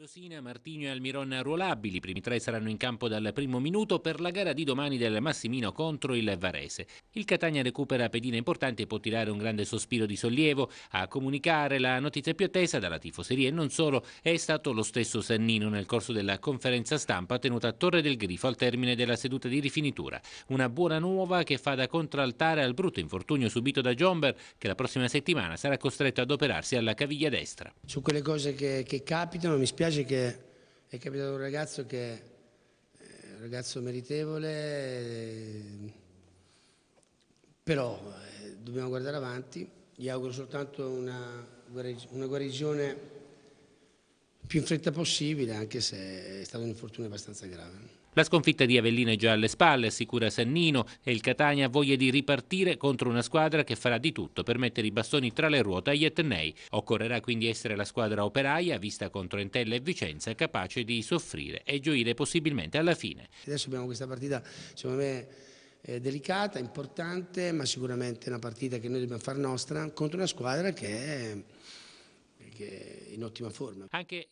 Rosina, Martigno e Almiron ruolabili, i primi tre saranno in campo dal primo minuto per la gara di domani del Massimino contro il Varese. Il Catania recupera pedine importanti e può tirare un grande sospiro di sollievo. A comunicare la notizia più attesa dalla tifoseria e non solo è stato lo stesso Sannino nel corso della conferenza stampa tenuta a Torre del Grifo al termine della seduta di rifinitura. Una buona nuova che fa da contraltare al brutto infortunio subito da Jomber che la prossima settimana sarà costretto ad operarsi alla caviglia destra. Su quelle cose che, che capitano mi spiace dispiace che è capitato un ragazzo che è eh, un ragazzo meritevole, eh, però eh, dobbiamo guardare avanti. Gli auguro soltanto una, una guarigione più in fretta possibile, anche se è stato un infortunio abbastanza grave. La sconfitta di Avellino è già alle spalle, assicura Sannino, e il Catania ha voglia di ripartire contro una squadra che farà di tutto per mettere i bastoni tra le ruote agli Etnei. Occorrerà quindi essere la squadra operaia, vista contro Entella e Vicenza, capace di soffrire e gioire possibilmente alla fine. Adesso abbiamo questa partita, secondo me, eh, delicata, importante, ma sicuramente una partita che noi dobbiamo fare nostra contro una squadra che... È che è in ottima forma. Anche